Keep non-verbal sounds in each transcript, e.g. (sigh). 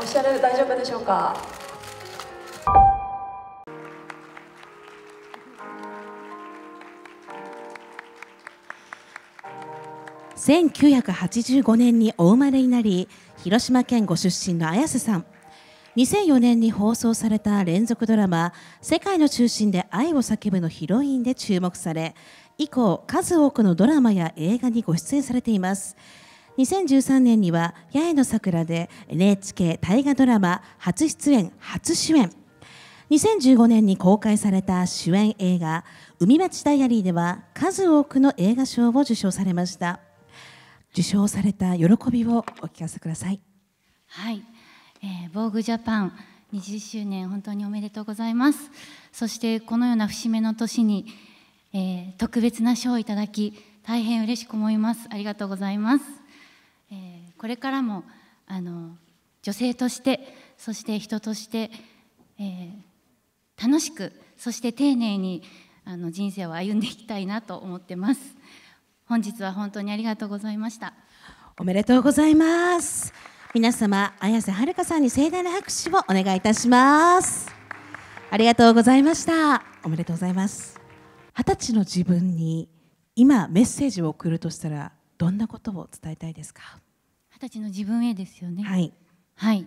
おっしゃる大丈夫でしょうか1985年にお生まれになり広島県ご出身の綾瀬さん2004年に放送された連続ドラマ「世界の中心で愛を叫ぶ」のヒロインで注目され以降数多くのドラマや映画にご出演されています。2013年には八重の桜で NHK 大河ドラマ初出演初主演2015年に公開された主演映画「海町ダイアリー」では数多くの映画賞を受賞されました受賞された喜びをお聞かせくださいはい、えー、防具ジャパン20周年本当におめでとうございますそしてこのような節目の年に、えー、特別な賞をいただき大変嬉しく思いますありがとうございますえー、これからもあの女性としてそして人として、えー、楽しくそして丁寧にあの人生を歩んでいきたいなと思ってます本日は本当にありがとうございましたおめでとうございます皆様綾瀬はるかさんに盛大な拍手をお願いいたしますありがとうございましたおめでとうございます20歳の自分に今メッセージを送るとしたらどんなことを伝えたいですか二十歳の自分へですよね。はい、はい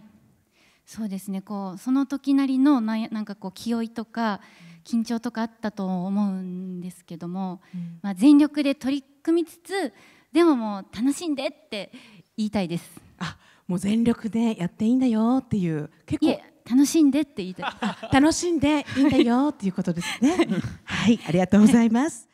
そうですねこうその時なりのなんなんかこう気負いとか緊張とかあったと思うんですけども、うん、まあ、全力で取り組みつつでももう楽しんでって言いたいです。あもう全力でやっていいんだよっていう結構楽しんでって言いたい楽しんでいいんだよっていうことですね (laughs) はいありがとうございます